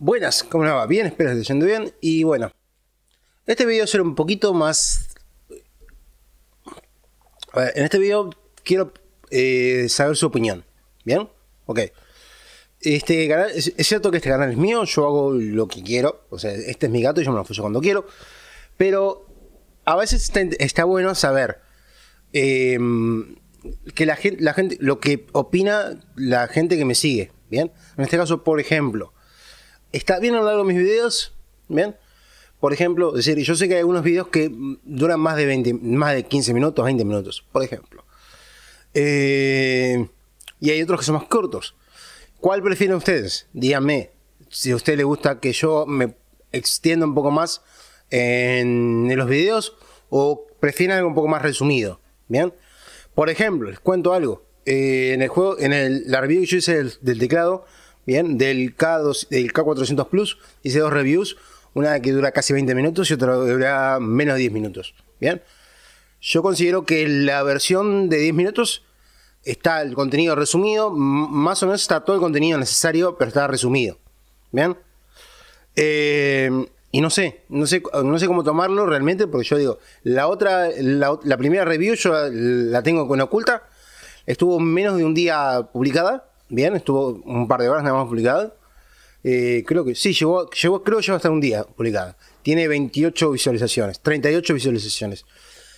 Buenas, ¿cómo va? Bien, espero que esté yendo bien. Y bueno, este video será un poquito más... en este video quiero eh, saber su opinión. ¿Bien? Ok. Este canal, es, cierto que este canal es mío, yo hago lo que quiero. O sea, este es mi gato y yo me lo fuso cuando quiero. Pero a veces está, bueno saber em, que la gente, la gente, lo que opina la gente que me sigue. ¿Bien? En este caso, por ejemplo está bien a lo largo de mis videos, ¿bien? Por ejemplo, decir, yo sé que hay algunos videos que duran más de, 20, más de 15 minutos, 20 minutos, por ejemplo. Eh, y hay otros que son más cortos. ¿Cuál prefieren ustedes? Díganme. Si a usted le gusta que yo me extienda un poco más en, los videos o prefieren algo un poco más resumido. Bien. Por ejemplo, les cuento algo. Eh, en el juego, en el, la review que yo hice del teclado, bien, del, k del K400 Plus. Hice dos reviews, una que dura casi 20 minutos y otra que dura menos de 10 minutos, bien. Yo considero que la versión de 10 minutos está el contenido resumido, más o menos está todo el contenido necesario, pero está resumido, bien. Eh, y no sé, no sé, no sé cómo tomarlo realmente, porque yo digo, la otra, la, primera review yo la tengo con oculta, estuvo menos de un día publicada, bien, estuvo un par de horas nada más publicada. Eh, creo que sí, llegó, llegó, creo hasta un día publicada. Tiene 28 visualizaciones, 38 visualizaciones.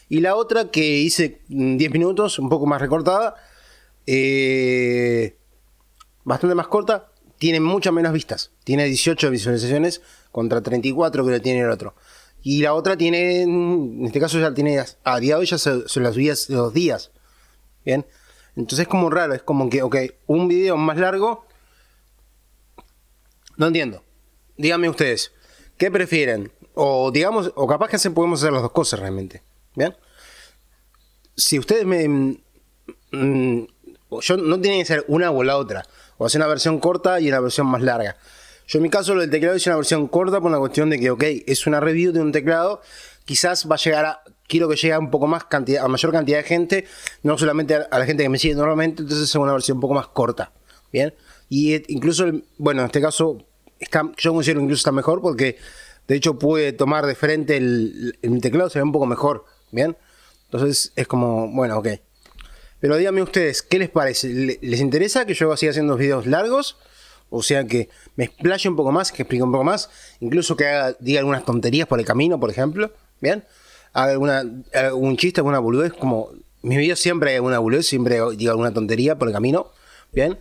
Y la otra que hice 10 minutos, un poco más recortada, eh, bastante más corta, tiene muchas menos vistas. Tiene 18 visualizaciones contra 34 que tiene el otro. Y la otra tiene, en este caso ya tiene, a día de hoy ya se, las subí dos días. Bien, entonces es como raro, es como que, ok, un video más largo. No entiendo. Díganme ustedes, ¿qué prefieren? O digamos, o capaz que podemos hacer las dos cosas realmente. ¿Bien? Si ustedes me. Mm, mm, yo, no tiene que ser una o la otra. O hacer una versión corta y una versión más larga. Yo en mi caso lo del teclado hice una versión corta por la cuestión de que, ok, es una review de un teclado. Quizás va a llegar a quiero que llegue a un poco más cantidad, a mayor cantidad de gente, no solamente a, la gente que me sigue normalmente, entonces es una versión un poco más corta. Bien. Y incluso, bueno, en este caso, está, yo considero que incluso está mejor porque de hecho pude tomar de frente el, teclado, se ve un poco mejor. Bien. Entonces es como, bueno, ok. Pero díganme ustedes, ¿qué les parece? ¿Les interesa que yo siga haciendo videos largos? O sea, que me explaye un poco más, que explique un poco más, incluso que diga algunas tonterías por el camino, por ejemplo. Bien alguna, algún chiste, alguna boludez, como mis videos siempre hay alguna boludez, siempre digo alguna tontería por el camino, ¿bien?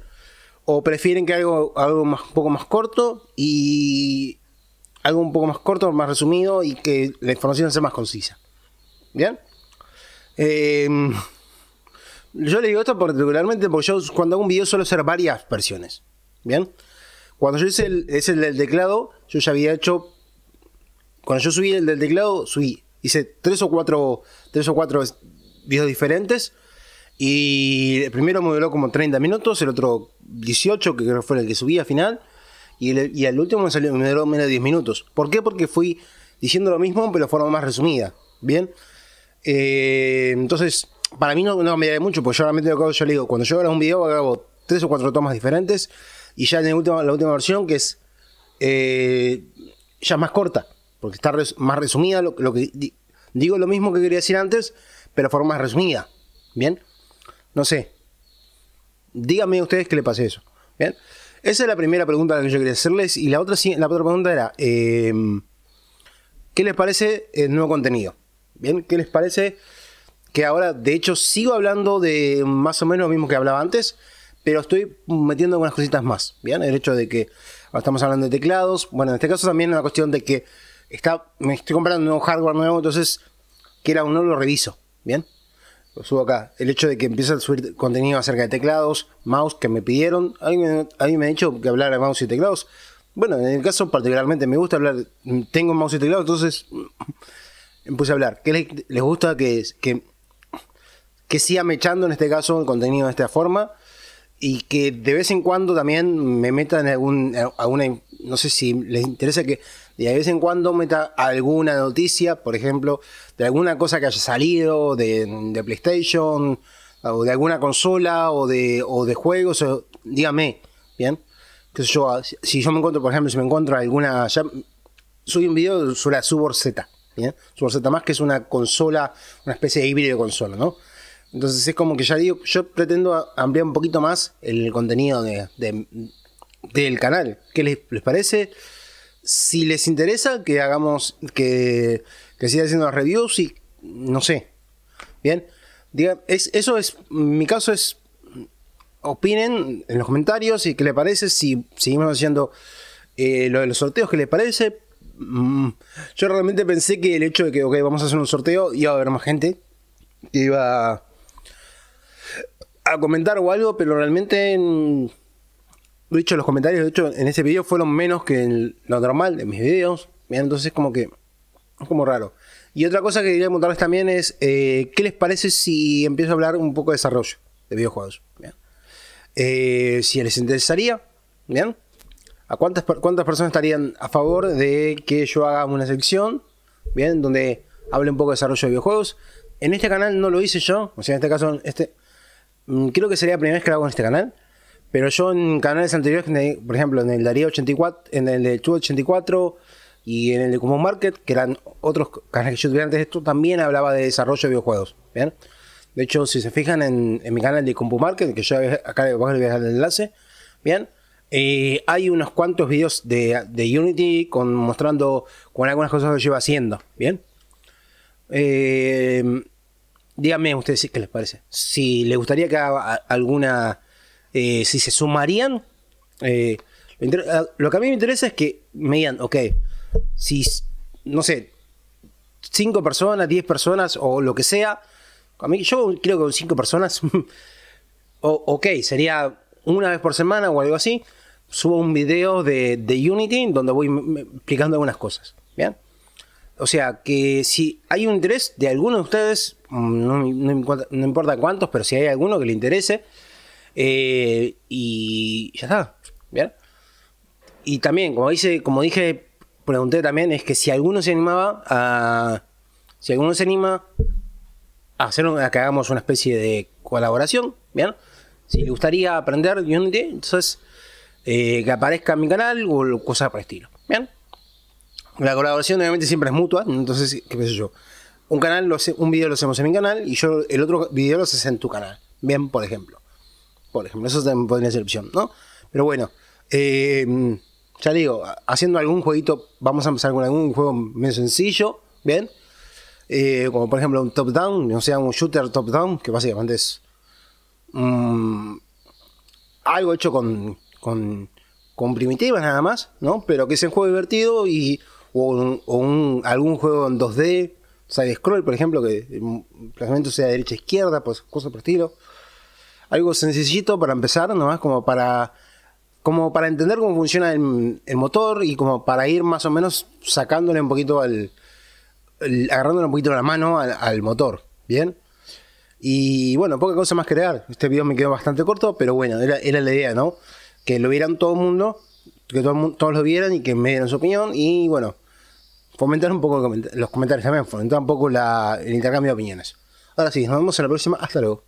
O prefieren que algo, algo más, un poco más corto y algo un poco más corto, más resumido y que la información sea más concisa. ¿Bien? Em, yo le digo esto particularmente porque yo cuando hago un video suelo hacer varias versiones. ¿Bien? Cuando yo hice el, del teclado, yo ya había hecho... Cuando yo subí el del teclado, subí hice tres o cuatro, tres o cuatro videos diferentes. Y el primero me duró como 30 minutos, el otro 18, que creo fue el que subí al final. Y el, último me, salió, me duró menos de 10 minutos. ¿Por qué? Porque fui diciendo lo mismo, pero de forma más resumida. Bien. Eh, entonces, para mí no, me da mucho, porque yo realmente yo le digo, cuando yo grabo un video, hago tres o cuatro tomas diferentes. Y ya en último, la última versión, que es eh, ya más corta porque está más resumida, lo, que digo lo mismo que quería decir antes, pero forma más resumida. ¿Bien? No sé. Díganme ustedes qué le pase eso. ¿Bien? Esa es la primera pregunta que yo quería hacerles. Y la otra, la otra pregunta era, em, ¿qué les parece el nuevo contenido? ¿Bien? ¿Qué les parece que ahora, de hecho, sigo hablando de más o menos lo mismo que hablaba antes, pero estoy metiendo algunas cositas más? ¿Bien? El hecho de que estamos hablando de teclados. Bueno, en este caso también es una cuestión de que está, me estoy comprando un hardware nuevo, entonces, que era no, lo reviso. Bien, lo subo acá. El hecho de que empiece a subir contenido acerca de teclados, mouse que me pidieron, alguien, mí me ha dicho que hablara de mouse y teclados. Bueno, en el caso particularmente me gusta hablar, tengo mouse y teclado, entonces empecé a hablar. ¿Qué les, gusta que, que, que siga mechando en este caso el contenido de esta forma? y que de vez en cuando también me metan algún, alguna, no sé si les interesa que de vez en cuando meta alguna noticia, por ejemplo, de alguna cosa que haya salido de, PlayStation o de alguna consola o de, o de juegos, dígame, ¿bien? Que yo, si yo me encuentro, por ejemplo, si me encuentro alguna, ya subí un video sobre la Subor Z, ¿bien? Subor Z más que es una consola, una especie de híbrido de consola, ¿no? Entonces es como que ya digo, yo pretendo ampliar un poquito más el contenido del canal. ¿Qué les, parece? Si les interesa, que hagamos, que, que siga haciendo reviews y no sé. Bien, Diga, es, eso es, mi caso es, opinen en los comentarios y qué les parece, si seguimos haciendo eh, lo de los sorteos, qué les parece. Mm, yo realmente pensé que el hecho de que, ok, vamos a hacer un sorteo, iba a haber más gente, iba a comentar o algo, pero realmente en, hecho los comentarios, de hecho en este video fueron menos que en lo normal de mis videos. Entonces como que es como raro. Y otra cosa que quería contarles también es, eh, ¿qué les parece si empiezo a hablar un poco de desarrollo de videojuegos? Eh, si les interesaría, ¿bien? ¿A cuántas, cuántas personas estarían a favor de que yo haga una sección, ¿bien? Donde hable un poco de desarrollo de videojuegos. En este canal no lo hice yo, o sea, en este caso, este, Mm, creo que sería la primera vez que lo hago en este canal. Pero yo en canales anteriores, por ejemplo, en el Darío 84, en el de tube 84 y en el de CompuMarket, Market, que eran otros canales que yo tuve antes de esto, también hablaba de desarrollo de videojuegos. ¿bien? De hecho, si se fijan en, mi canal de Compu Market, que yo acá les voy a dejar el enlace, ¿bien? Eh, hay unos cuantos videos de, Unity con, mostrando con algunas cosas que yo iba haciendo, ¿bien? Eh, díganme ustedes qué les parece. Si les gustaría que haga alguna. Eh, si se sumarían. Eh, ah, lo, que a mí me interesa es que me digan, ok, si, no sé, Cinco personas, 10 personas o lo que sea. A mí, yo creo que con personas. ok, sería una vez por semana o algo así. Subo un video de, de Unity donde voy explicando algunas cosas. ¿Bien? O sea, que si hay un interés de alguno de ustedes no, no, importa, cuántos, pero si hay alguno que le interese. Eh, y ya está. ¿Bien? Y también, como, dice, como dije, pregunté también, es que si alguno se animaba a. Si alguno se anima a, hacer, que hagamos una especie de colaboración, ¿bien? Si le gustaría aprender Unity, entonces eh, que aparezca en mi canal o cosas por el estilo, ¿bien? La colaboración obviamente siempre es mutua, entonces, qué sé yo un canal, un video lo hacemos en mi canal y yo el otro video lo haces en tu canal. Bien, por ejemplo. Por ejemplo, eso también podría ser opción, ¿no? Pero bueno, em, ya digo, haciendo algún jueguito, vamos a empezar con algún juego medio sencillo, ¿bien? Eh, como por ejemplo un top-down, o sea un shooter top-down, que básicamente es mm, algo hecho con, con, con, primitivas nada más, ¿no? Pero que es un juego divertido y, o, algún juego en 2D, side scroll, por ejemplo, que el planteamiento sea derecha izquierda, pues cosas por estilo. Algo sencillito para empezar, nomás como para como para entender cómo funciona el, motor y como para ir más o menos sacándole un poquito al, agarrándole un poquito la mano al, motor, ¿bien? Y bueno, poca cosa más que crear. Este video me quedó bastante corto, pero bueno, era, la idea, ¿no? Que lo vieran todo el mundo, que todo, todos lo vieran y que me dieran su opinión y bueno, fomentar un poco los comentarios también, fomentar un poco el intercambio de opiniones. Ahora sí, nos vemos en la próxima. Hasta luego.